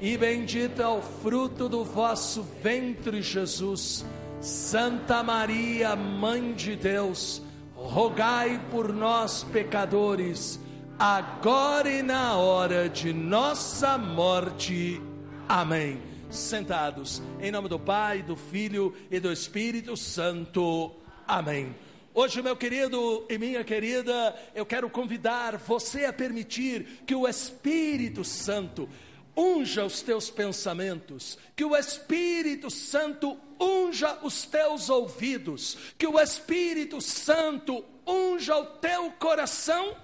e bendito é o fruto do vosso ventre, Jesus. Santa Maria, Mãe de Deus, rogai por nós, pecadores, agora e na hora de nossa morte. Amém. Sentados, em nome do Pai, do Filho e do Espírito Santo. Amém. Hoje, meu querido e minha querida, eu quero convidar você a permitir que o Espírito Santo unja os teus pensamentos, que o Espírito Santo unja os teus ouvidos, que o Espírito Santo unja o teu coração,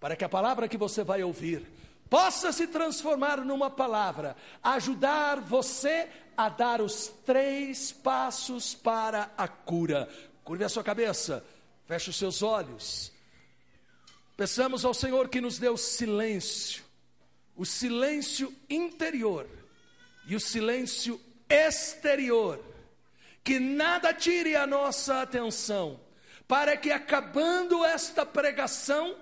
para que a palavra que você vai ouvir possa se transformar numa palavra, ajudar você a dar os três passos para a cura. Curve a sua cabeça, feche os seus olhos. Peçamos ao Senhor que nos dê o silêncio o silêncio interior e o silêncio exterior, que nada tire a nossa atenção, para que acabando esta pregação,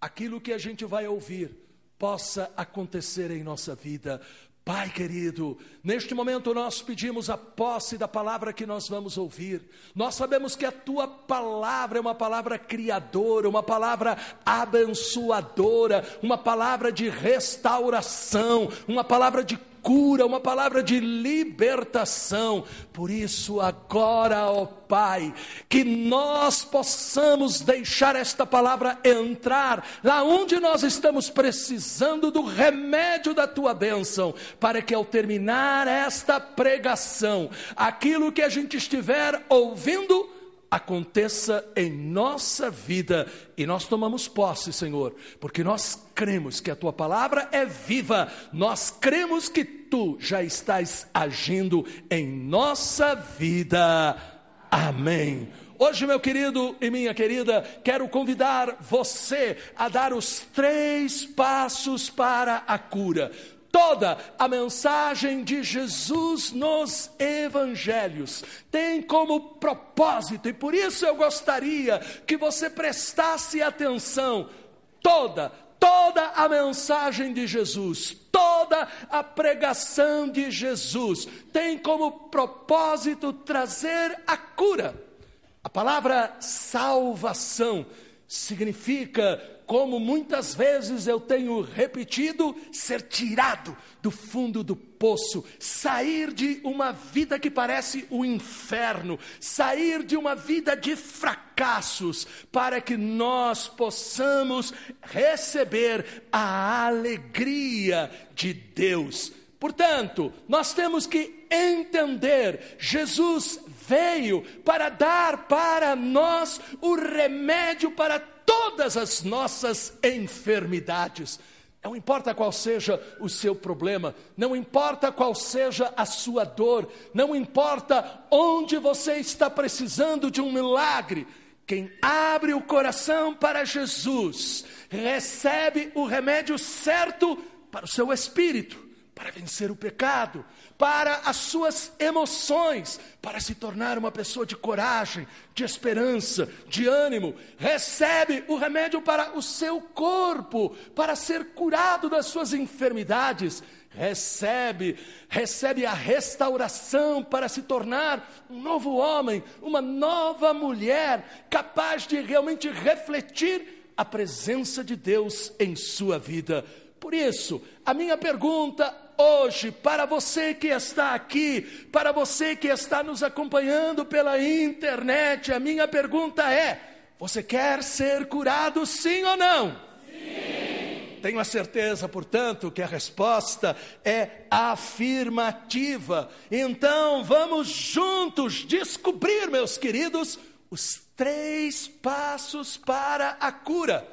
aquilo que a gente vai ouvir possa acontecer em nossa vida Pai querido, neste momento nós pedimos a posse da palavra que nós vamos ouvir. Nós sabemos que a tua palavra é uma palavra criadora, uma palavra abençoadora, uma palavra de restauração, uma palavra de cura, uma palavra de libertação. Por isso, agora, ó Pai, que nós possamos deixar esta palavra entrar lá onde nós estamos precisando do remédio da tua bênção, para que ao terminar esta pregação, aquilo que a gente estiver ouvindo, aconteça em nossa vida e nós tomamos posse, Senhor, porque nós cremos que a tua palavra é viva, nós cremos que tu já estás agindo em nossa vida. Amém. Hoje, meu querido e minha querida, quero convidar você a dar os três passos para a cura. Toda a mensagem de Jesus nos evangelhos tem como propósito, e por isso eu gostaria que você prestasse atenção, toda, toda a mensagem de Jesus, toda a pregação de Jesus tem como propósito trazer a cura. A palavra salvação significa como muitas vezes eu tenho repetido, ser tirado do fundo do poço, sair de uma vida que parece o um inferno, sair de uma vida de fracassos, para que nós possamos receber a alegria de Deus. Portanto, nós temos que entender: Jesus veio para dar para nós o remédio para todas as nossas enfermidades. Não importa qual seja o seu problema, não importa qual seja a sua dor, não importa onde você está precisando de um milagre, quem abre o coração para Jesus recebe o remédio certo para o seu espírito para vencer o pecado, para as suas emoções, para se tornar uma pessoa de coragem, de esperança, de ânimo. Recebe o remédio para o seu corpo, para ser curado das suas enfermidades. Recebe, recebe a restauração para se tornar um novo homem, uma nova mulher, capaz de realmente refletir a presença de Deus em sua vida. Por isso, a minha pergunta hoje, para você que está aqui, para você que está nos acompanhando pela internet, a minha pergunta é: você quer ser curado sim ou não? Sim. Tenho a certeza, portanto, que a resposta é afirmativa. Então, vamos juntos descobrir, meus queridos, os três passos para a cura.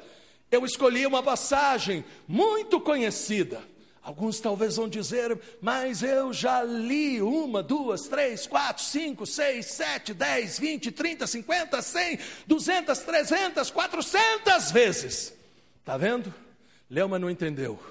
Eu escolhi uma passagem muito conhecida Alguns talvez vão dizer, mas eu já li uma, duas, três, quatro, cinco, seis, sete, dez, vinte, trinta, cinquenta, cem, duzentas, trezentas, quatrocentas vezes. Está vendo? Leuma não entendeu.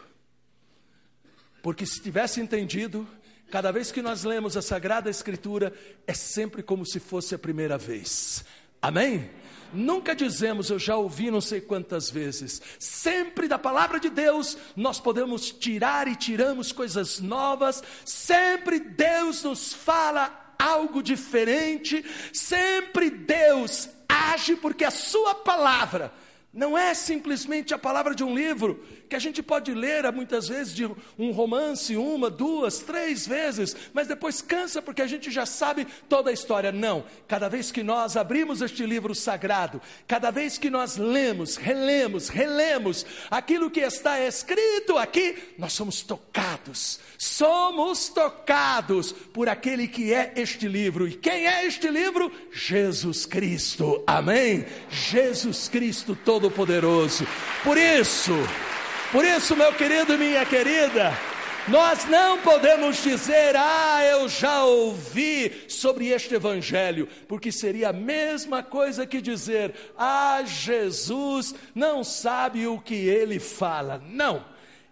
Porque se tivesse entendido, cada vez que nós lemos a Sagrada Escritura, é sempre como se fosse a primeira vez. Amém? Nunca dizemos, eu já ouvi não sei quantas vezes. Sempre da palavra de Deus nós podemos tirar e tiramos coisas novas. Sempre Deus nos fala algo diferente. Sempre Deus age porque a sua palavra não é simplesmente a palavra de um livro que a gente pode ler muitas vezes de um romance uma, duas, três vezes, mas depois cansa porque a gente já sabe toda a história. Não, cada vez que nós abrimos este livro sagrado, cada vez que nós lemos, relemos, relemos aquilo que está escrito aqui, nós somos tocados, somos tocados por aquele que é este livro. E quem é este livro? Jesus Cristo. Amém? Jesus Cristo Todo-Poderoso. Por isso, por isso, meu querido e minha querida, nós não podemos dizer, ah, eu já ouvi sobre este evangelho, porque seria a mesma coisa que dizer, ah, Jesus não sabe o que ele fala. Não.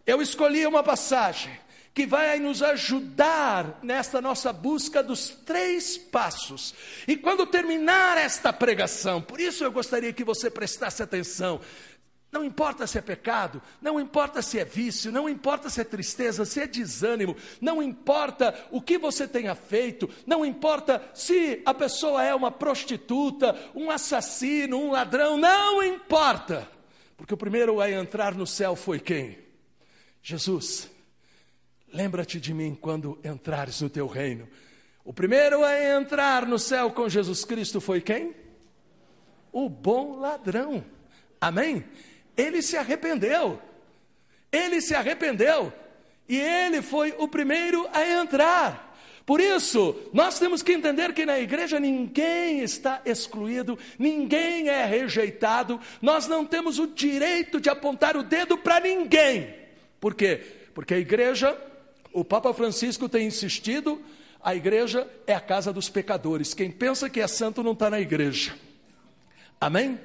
Eu escolhi uma passagem que vai nos ajudar nesta nossa busca dos três passos. E quando terminar esta pregação, por isso eu gostaria que você prestasse atenção, não importa se é pecado, não importa se é vício, não importa se é tristeza, se é desânimo, não importa o que você tenha feito, não importa se a pessoa é uma prostituta, um assassino, um ladrão, não importa, porque o primeiro a entrar no céu foi quem? Jesus. Lembra-te de mim quando entrares no teu reino. O primeiro a entrar no céu com Jesus Cristo foi quem? O bom ladrão. Amém? Ele se arrependeu. Ele se arrependeu. E ele foi o primeiro a entrar. Por isso, nós temos que entender que na igreja ninguém está excluído, ninguém é rejeitado, nós não temos o direito de apontar o dedo para ninguém. Por quê? Porque a igreja, o Papa Francisco tem insistido, a igreja é a casa dos pecadores. Quem pensa que é santo não está na igreja. Amém?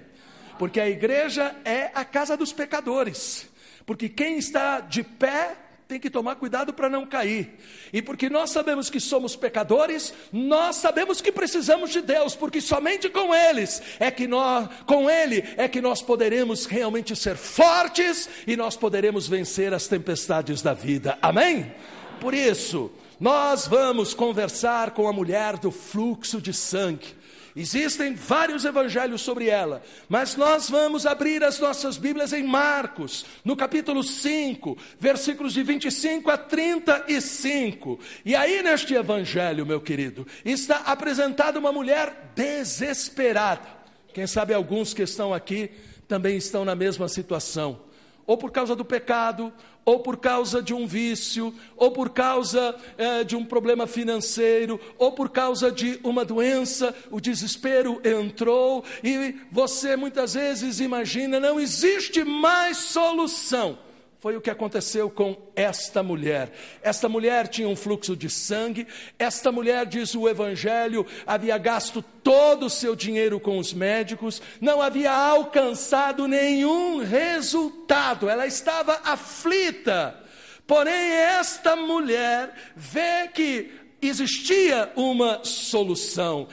porque a igreja é a casa dos pecadores. Porque quem está de pé tem que tomar cuidado para não cair. E porque nós sabemos que somos pecadores, nós sabemos que precisamos de Deus, porque somente com eles é que nós, com ele é que nós poderemos realmente ser fortes e nós poderemos vencer as tempestades da vida. Amém? Por isso, nós vamos conversar com a mulher do fluxo de sangue. Existem vários evangelhos sobre ela, mas nós vamos abrir as nossas Bíblias em Marcos, no capítulo 5, versículos de 25 a 35. E aí, neste evangelho, meu querido, está apresentada uma mulher desesperada. Quem sabe alguns que estão aqui também estão na mesma situação ou por causa do pecado, ou por causa de um vício, ou por causa eh, de um problema financeiro, ou por causa de uma doença, o desespero entrou e você muitas vezes imagina, não existe mais solução. Foi o que aconteceu com esta mulher. Esta mulher tinha um fluxo de sangue, esta mulher, diz o Evangelho, havia gasto todo o seu dinheiro com os médicos, não havia alcançado nenhum resultado, ela estava aflita. Porém, esta mulher vê que existia uma solução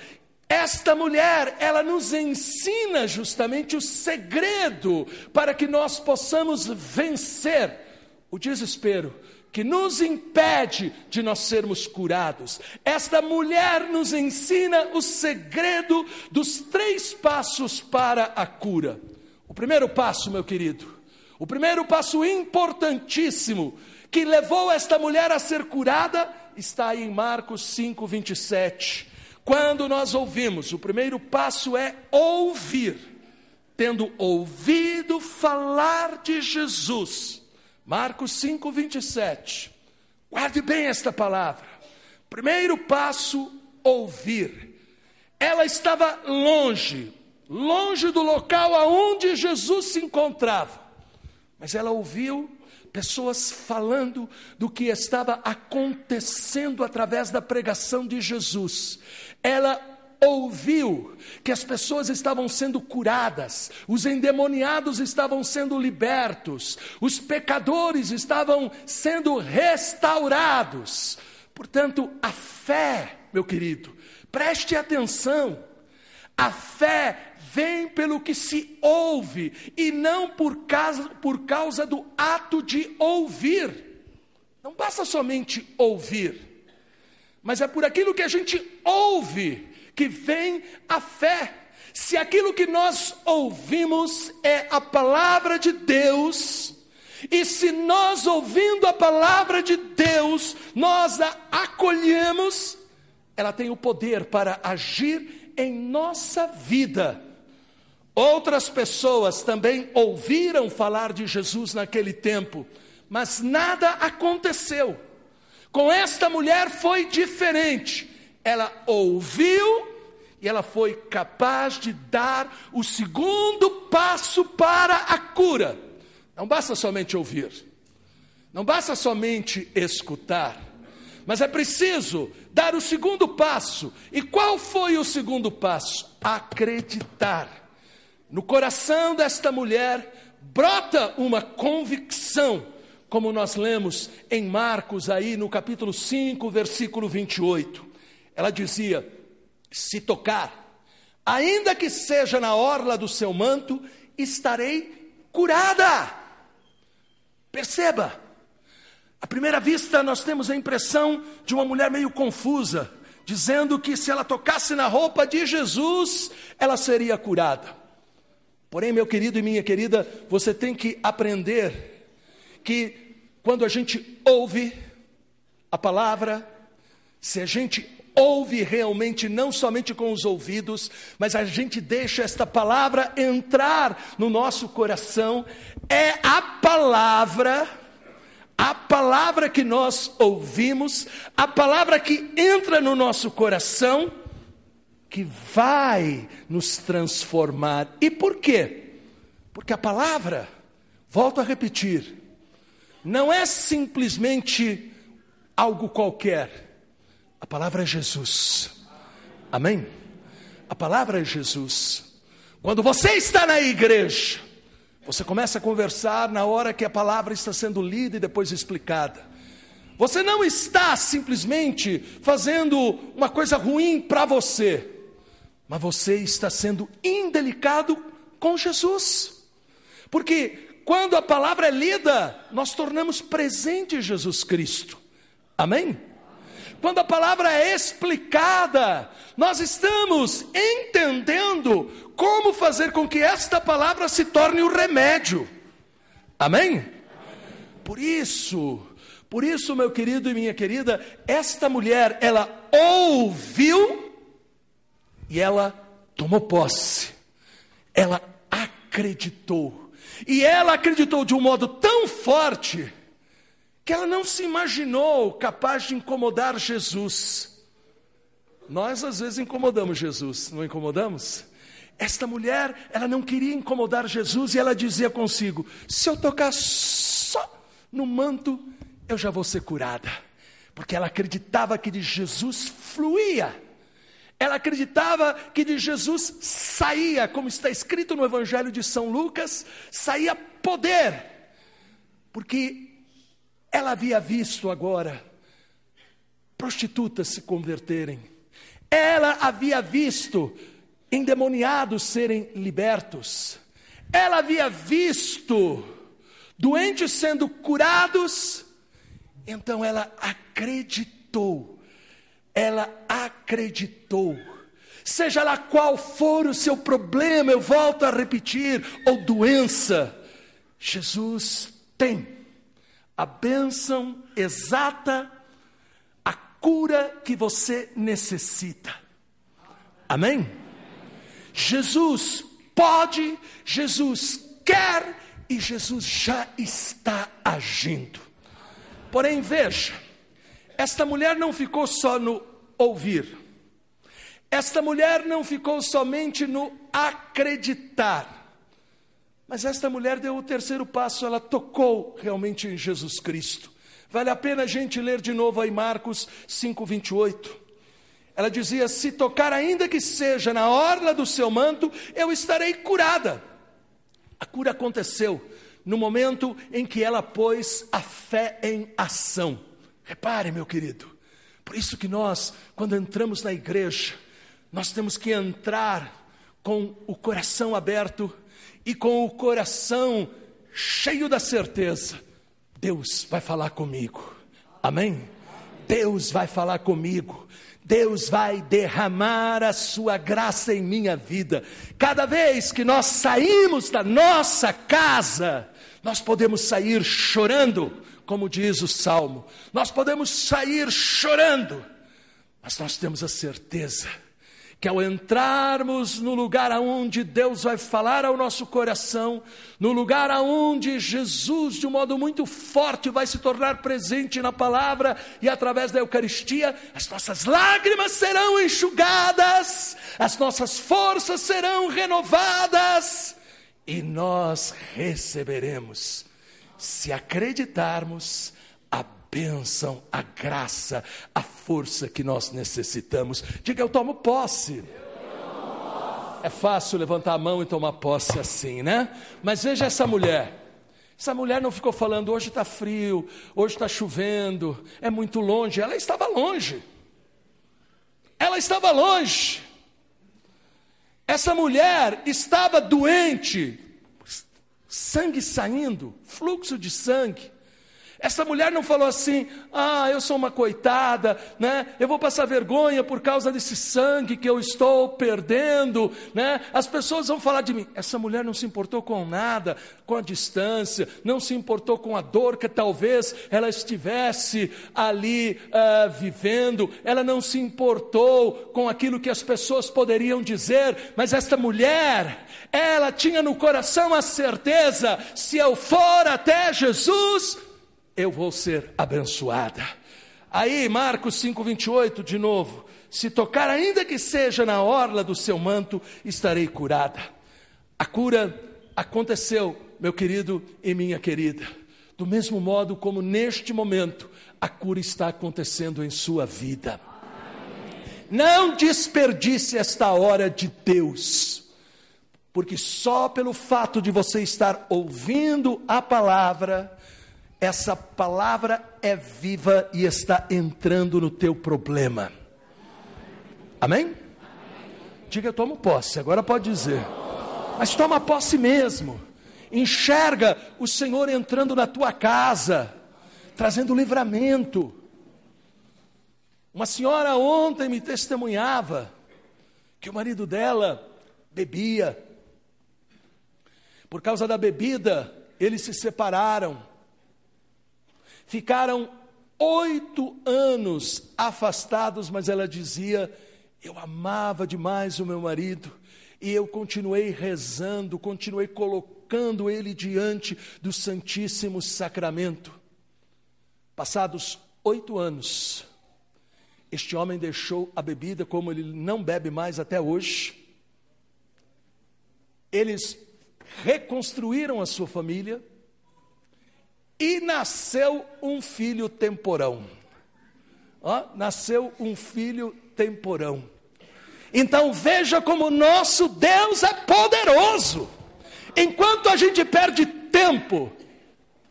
esta mulher, ela nos ensina justamente o segredo para que nós possamos vencer o desespero que nos impede de nós sermos curados. Esta mulher nos ensina o segredo dos três passos para a cura. O primeiro passo, meu querido, o primeiro passo importantíssimo que levou esta mulher a ser curada está aí em Marcos 5, 27. Quando nós ouvimos, o primeiro passo é ouvir. Tendo ouvido falar de Jesus. Marcos 5, 27. Guarde bem esta palavra. Primeiro passo, ouvir. Ela estava longe, longe do local aonde Jesus se encontrava. Mas ela ouviu pessoas falando do que estava acontecendo através da pregação de Jesus ela ouviu que as pessoas estavam sendo curadas, os endemoniados estavam sendo libertos, os pecadores estavam sendo restaurados. Portanto, a fé, meu querido, preste atenção, a fé vem pelo que se ouve e não por causa, por causa do ato de ouvir. Não basta somente ouvir mas é por aquilo que a gente ouve que vem a fé. Se aquilo que nós ouvimos é a palavra de Deus, e se nós ouvindo a palavra de Deus, nós a acolhemos, ela tem o poder para agir em nossa vida. Outras pessoas também ouviram falar de Jesus naquele tempo, mas nada aconteceu. Com esta mulher foi diferente. Ela ouviu e ela foi capaz de dar o segundo passo para a cura. Não basta somente ouvir, não basta somente escutar, mas é preciso dar o segundo passo. E qual foi o segundo passo? Acreditar. No coração desta mulher brota uma convicção como nós lemos em Marcos, aí no capítulo 5, versículo 28. Ela dizia: Se tocar, ainda que seja na orla do seu manto, estarei curada. Perceba, à primeira vista nós temos a impressão de uma mulher meio confusa, dizendo que se ela tocasse na roupa de Jesus, ela seria curada. Porém, meu querido e minha querida, você tem que aprender que quando a gente ouve a palavra, se a gente ouve realmente, não somente com os ouvidos, mas a gente deixa esta palavra entrar no nosso coração, é a palavra, a palavra que nós ouvimos, a palavra que entra no nosso coração, que vai nos transformar. E por quê? Porque a palavra, volto a repetir, não é simplesmente algo qualquer. A palavra é Jesus. Amém? A palavra é Jesus. Quando você está na igreja, você começa a conversar na hora que a palavra está sendo lida e depois explicada. Você não está simplesmente fazendo uma coisa ruim para você, mas você está sendo indelicado com Jesus. Porque quando a palavra é lida, nós tornamos presente Jesus Cristo. Amém? Quando a palavra é explicada, nós estamos entendendo como fazer com que esta palavra se torne o remédio. Amém? Por isso, por isso, meu querido e minha querida, esta mulher, ela ouviu e ela tomou posse. Ela acreditou e ela acreditou de um modo tão forte que ela não se imaginou capaz de incomodar Jesus. Nós às vezes incomodamos Jesus, não incomodamos? Esta mulher, ela não queria incomodar Jesus e ela dizia consigo: se eu tocar só no manto, eu já vou ser curada. Porque ela acreditava que de Jesus fluía ela acreditava que de Jesus saía, como está escrito no Evangelho de São Lucas, saía poder, porque ela havia visto agora prostitutas se converterem, ela havia visto endemoniados serem libertos, ela havia visto doentes sendo curados, então ela acreditou ela acreditou. Seja lá qual for o seu problema, eu volto a repetir, ou doença, Jesus tem a bênção exata, a cura que você necessita. Amém? Jesus pode, Jesus quer e Jesus já está agindo. Porém, veja, esta mulher não ficou só no ouvir, esta mulher não ficou somente no acreditar. Mas esta mulher deu o terceiro passo, ela tocou realmente em Jesus Cristo. Vale a pena a gente ler de novo aí Marcos 5:28. Ela dizia: "Se tocar ainda que seja na orla do seu manto, eu estarei curada". A cura aconteceu no momento em que ela pôs a fé em ação. Repare, meu querido, por isso que nós, quando entramos na igreja, nós temos que entrar com o coração aberto e com o coração cheio da certeza: Deus vai falar comigo. Amém? Deus vai falar comigo. Deus vai derramar a sua graça em minha vida. Cada vez que nós saímos da nossa casa, nós podemos sair chorando, como diz o salmo. Nós podemos sair chorando, mas nós temos a certeza que ao entrarmos no lugar aonde Deus vai falar ao nosso coração, no lugar aonde Jesus de um modo muito forte vai se tornar presente na palavra e através da Eucaristia, as nossas lágrimas serão enxugadas, as nossas forças serão renovadas e nós receberemos se acreditarmos, a bênção, a graça, a força que nós necessitamos. Diga, eu tomo posse. É fácil levantar a mão e tomar posse assim, né? Mas veja essa mulher. Essa mulher não ficou falando, hoje está frio, hoje está chovendo, é muito longe. Ela estava longe. Ela estava longe. Essa mulher estava doente, sangue saindo, fluxo de sangue. Essa mulher não falou assim: ah, eu sou uma coitada, né? Eu vou passar vergonha por causa desse sangue que eu estou perdendo, né? As pessoas vão falar de mim. Essa mulher não se importou com nada, com a distância, não se importou com a dor que talvez ela estivesse ali uh, vivendo. Ela não se importou com aquilo que as pessoas poderiam dizer. Mas esta mulher, ela tinha no coração a certeza: se eu for até Jesus eu vou ser abençoada. Aí, Marcos 5,28, de novo: se tocar, ainda que seja na orla do seu manto, estarei curada. A cura aconteceu, meu querido e minha querida, do mesmo modo como neste momento a cura está acontecendo em sua vida. Não desperdice esta hora de Deus, porque só pelo fato de você estar ouvindo a palavra essa palavra é viva e está entrando no teu problema. Amém? Diga, eu tomo posse, agora pode dizer. Mas toma posse mesmo. Enxerga o Senhor entrando na tua casa, trazendo livramento. Uma senhora ontem me testemunhava que o marido dela bebia. Por causa da bebida, eles se separaram Ficaram oito anos afastados, mas ela dizia: Eu amava demais o meu marido e eu continuei rezando, continuei colocando ele diante do Santíssimo Sacramento. Passados oito anos, este homem deixou a bebida, como ele não bebe mais até hoje. Eles reconstruíram a sua família e nasceu um filho temporão. Ó, nasceu um filho temporão. Então veja como nosso Deus é poderoso. Enquanto a gente perde tempo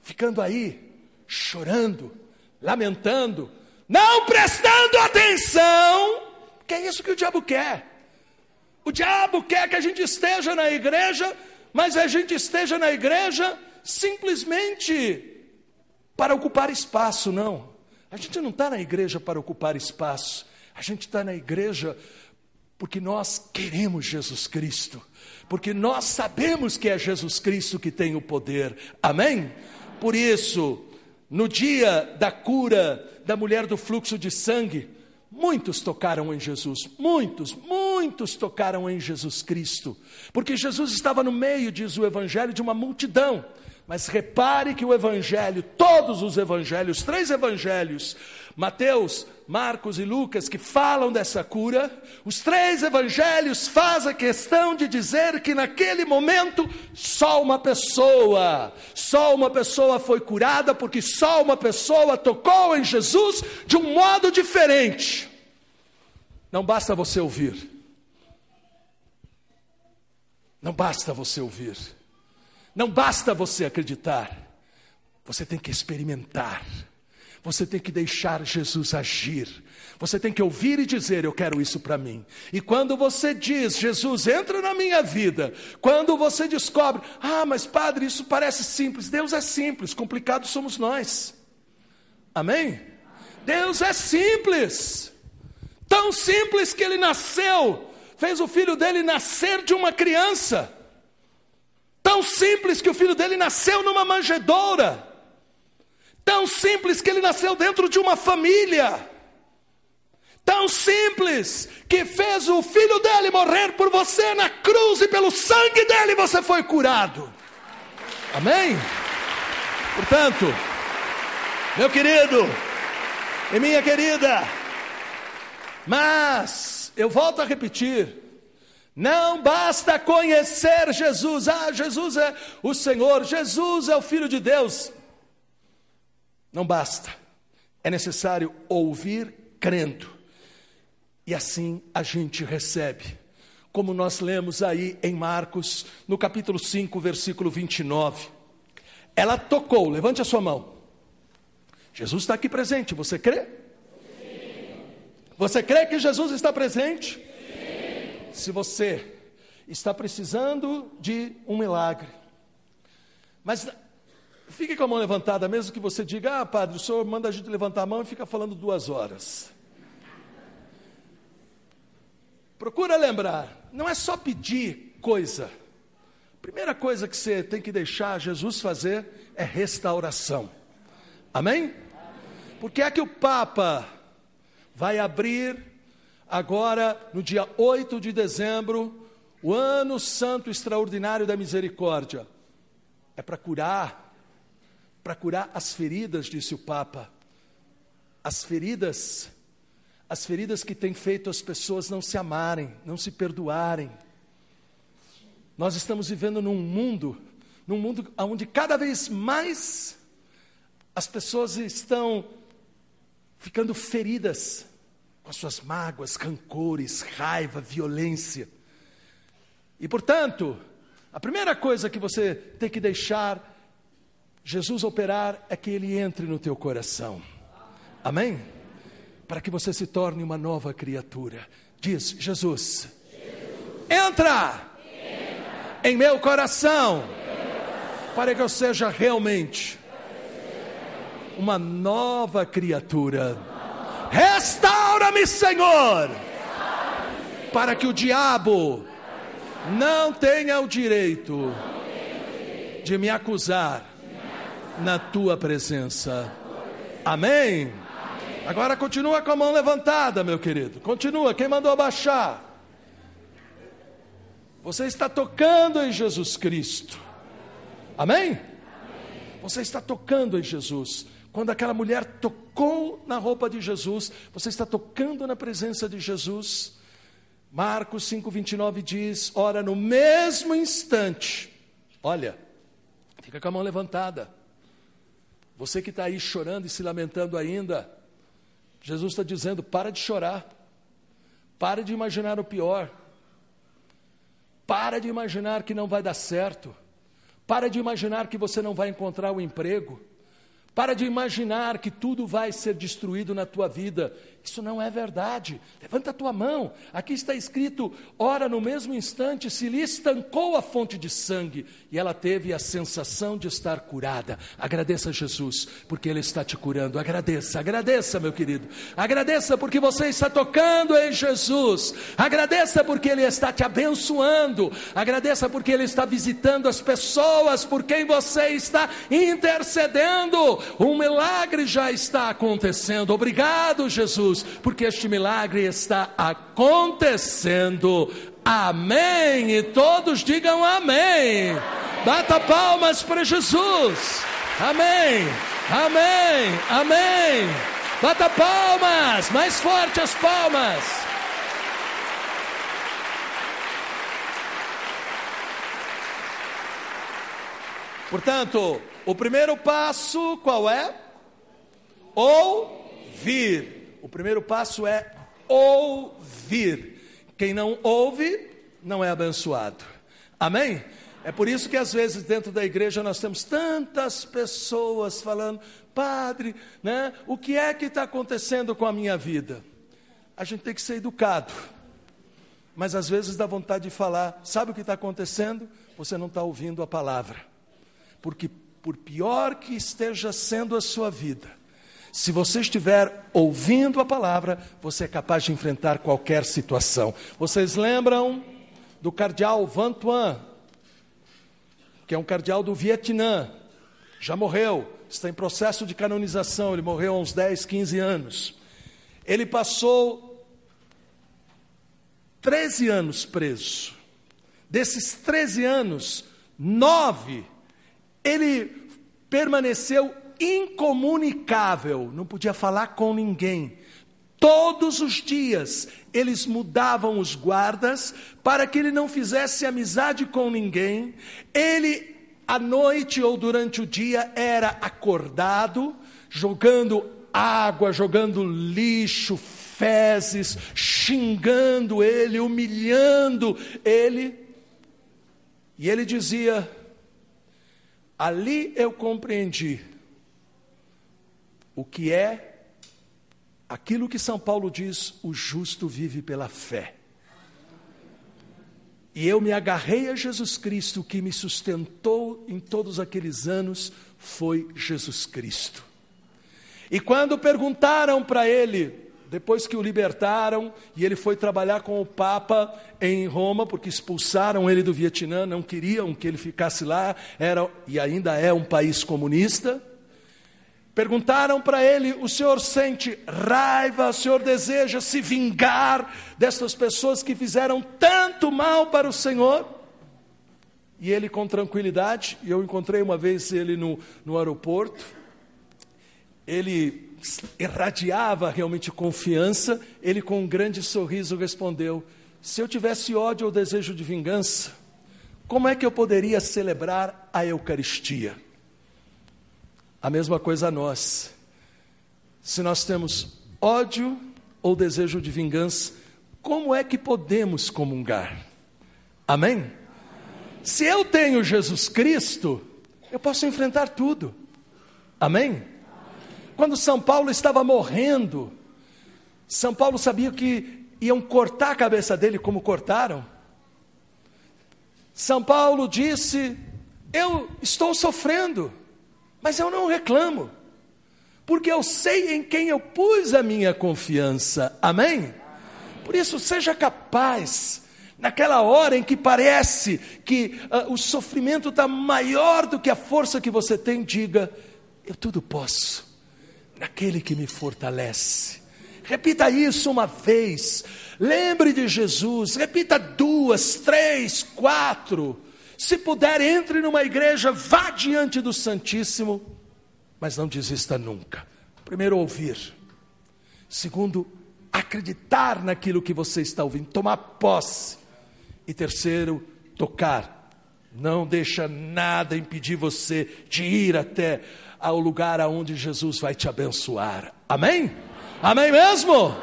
ficando aí, chorando, lamentando, não prestando atenção, que é isso que o diabo quer. O diabo quer que a gente esteja na igreja, mas a gente esteja na igreja simplesmente para ocupar espaço, não. A gente não está na igreja para ocupar espaço, a gente está na igreja porque nós queremos Jesus Cristo, porque nós sabemos que é Jesus Cristo que tem o poder, amém? Por isso, no dia da cura da mulher do fluxo de sangue, muitos tocaram em Jesus, muitos, muitos tocaram em Jesus Cristo, porque Jesus estava no meio, diz o Evangelho, de uma multidão. Mas repare que o evangelho, todos os evangelhos, três evangelhos, Mateus, Marcos e Lucas, que falam dessa cura, os três evangelhos fazem questão de dizer que naquele momento só uma pessoa, só uma pessoa foi curada, porque só uma pessoa tocou em Jesus de um modo diferente. Não basta você ouvir. Não basta você ouvir. Não basta você acreditar, você tem que experimentar. Você tem que deixar Jesus agir. Você tem que ouvir e dizer: Eu quero isso para mim. E quando você diz: Jesus, entra na minha vida. Quando você descobre: Ah, mas padre, isso parece simples. Deus é simples, complicado somos nós. Amém? Deus é simples. Tão simples que ele nasceu. Fez o filho dele nascer de uma criança. Tão simples que o filho dele nasceu numa manjedoura. Tão simples que ele nasceu dentro de uma família. Tão simples que fez o filho dele morrer por você na cruz e pelo sangue dele você foi curado. Amém? Portanto, meu querido e minha querida, mas eu volto a repetir, não basta conhecer Jesus. Ah, Jesus é o Senhor, Jesus é o Filho de Deus. Não basta. É necessário ouvir crendo. E assim a gente recebe. Como nós lemos aí em Marcos, no capítulo 5, versículo 29. Ela tocou, levante a sua mão. Jesus está aqui presente, você crê? Sim. Você crê que Jesus está presente? se você está precisando de um milagre, mas fique com a mão levantada, mesmo que você diga, ah, padre, o senhor manda a gente levantar a mão e fica falando duas horas. Procura lembrar, não é só pedir coisa. Primeira coisa que você tem que deixar Jesus fazer é restauração. Amém? Porque é que o Papa vai abrir agora no dia 8 de dezembro, o Ano Santo Extraordinário da Misericórdia. É para curar, para curar as feridas, disse o Papa. As feridas, as feridas que têm feito as pessoas não se amarem, não se perdoarem. Nós estamos vivendo num mundo, num mundo onde cada vez mais as pessoas estão ficando feridas com as suas mágoas, rancores, raiva, violência. E portanto, a primeira coisa que você tem que deixar Jesus operar é que ele entre no teu coração. Amém? Para que você se torne uma nova criatura. Diz Jesus: Jesus. Entra, entra, em meu coração, para que eu seja realmente uma nova criatura. Resta Restaura-me, Senhor, para que o diabo não tenha o direito de me acusar na tua presença. Amém? Agora continua com a mão levantada, meu querido. Continua. Quem mandou abaixar? Você está tocando em Jesus Cristo. Amém? Você está tocando em Jesus. Quando aquela mulher tocou na roupa de Jesus, você está tocando na presença de Jesus. Marcos 5,29 diz: Ora, no mesmo instante, olha, fica com a mão levantada. Você que está aí chorando e se lamentando ainda, Jesus está dizendo: para de chorar, para de imaginar o pior, para de imaginar que não vai dar certo, para de imaginar que você não vai encontrar o emprego. Para de imaginar que tudo vai ser destruído na tua vida isso não é verdade. Levanta a tua mão. Aqui está escrito: ora, no mesmo instante se lhe estancou a fonte de sangue e ela teve a sensação de estar curada. Agradeça a Jesus, porque Ele está te curando. Agradeça, agradeça, meu querido. Agradeça porque você está tocando em Jesus. Agradeça porque Ele está te abençoando. Agradeça porque Ele está visitando as pessoas por quem você está intercedendo. Um milagre já está acontecendo. Obrigado, Jesus porque este milagre está acontecendo. Amém. E todos digam amém. Bata palmas para Jesus. Amém. Amém. Amém. Bata palmas. Mais forte as palmas. Portanto, o primeiro passo qual é? Ouvir. O primeiro passo é ouvir. Quem não ouve, não é abençoado. Amém? É por isso que às vezes dentro da igreja nós temos tantas pessoas falando, padre, né? O que é que está acontecendo com a minha vida? A gente tem que ser educado, mas às vezes dá vontade de falar, sabe o que está acontecendo? Você não está ouvindo a palavra, porque por pior que esteja sendo a sua vida, se você estiver ouvindo a palavra, você é capaz de enfrentar qualquer situação. Vocês lembram do cardeal Van Tuan, que é um cardeal do Vietnã, já morreu, está em processo de canonização, ele morreu há uns 10, 15 anos. Ele passou 13 anos preso. Desses 13 anos, nove, ele permaneceu incomunicável, não podia falar com ninguém. Todos os dias eles mudavam os guardas para que ele não fizesse amizade com ninguém. Ele, à noite ou durante o dia, era acordado, jogando água, jogando lixo, fezes, xingando ele, humilhando ele. E ele dizia: Ali eu compreendi o que é aquilo que São Paulo diz: o justo vive pela fé. E eu me agarrei a Jesus Cristo, o que me sustentou em todos aqueles anos foi Jesus Cristo. E quando perguntaram para ele, depois que o libertaram e ele foi trabalhar com o Papa em Roma, porque expulsaram ele do Vietnã, não queriam que ele ficasse lá, era e ainda é um país comunista. Perguntaram para ele: o senhor sente raiva, o senhor deseja se vingar destas pessoas que fizeram tanto mal para o senhor? E ele, com tranquilidade, e eu encontrei uma vez ele no, no aeroporto, ele irradiava realmente confiança, ele, com um grande sorriso, respondeu: Se eu tivesse ódio ou desejo de vingança, como é que eu poderia celebrar a Eucaristia? A mesma coisa a nós. Se nós temos ódio ou desejo de vingança, como é que podemos comungar? Amém? Se eu tenho Jesus Cristo, eu posso enfrentar tudo. Amém? Quando São Paulo estava morrendo, São Paulo sabia que iam cortar a cabeça dele como cortaram. São Paulo disse: Eu estou sofrendo mas eu não reclamo, porque eu sei em quem eu pus a minha confiança. Amém? Por isso, seja capaz, naquela hora em que parece que uh, o sofrimento está maior do que a força que você tem, diga: Eu tudo posso, naquele que me fortalece. Repita isso uma vez. Lembre de Jesus. Repita duas, três, quatro. Se puder, entre numa igreja, vá diante do Santíssimo, mas não desista nunca. Primeiro, ouvir. Segundo, acreditar naquilo que você está ouvindo, tomar posse. E terceiro, tocar. Não deixa nada impedir você de ir até ao lugar aonde Jesus vai te abençoar. Amém? Amém mesmo?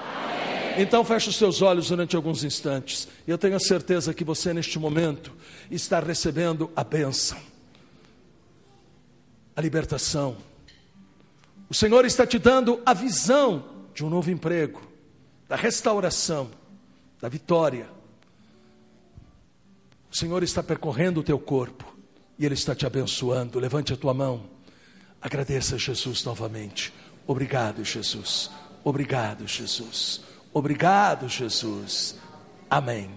Então feche os seus olhos durante alguns instantes. Eu tenho a certeza que você neste momento está recebendo a bênção, a libertação. O Senhor está te dando a visão de um novo emprego, da restauração, da vitória. O Senhor está percorrendo o teu corpo e Ele está te abençoando. Levante a tua mão. Agradeça a Jesus novamente. Obrigado, Jesus. Obrigado, Jesus. Obrigado, Jesus. Amém.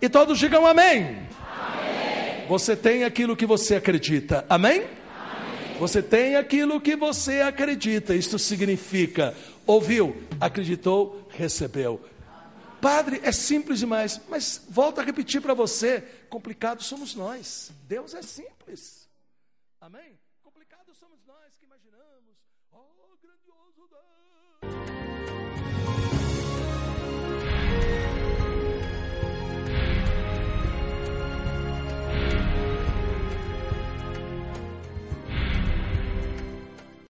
E todos digam amém. amém. Você tem aquilo que você acredita. Amém? amém? Você tem aquilo que você acredita. Isto significa ouviu, acreditou, recebeu. Padre, é simples demais, mas volta a repetir para você: complicado somos nós. Deus é simples. Amém?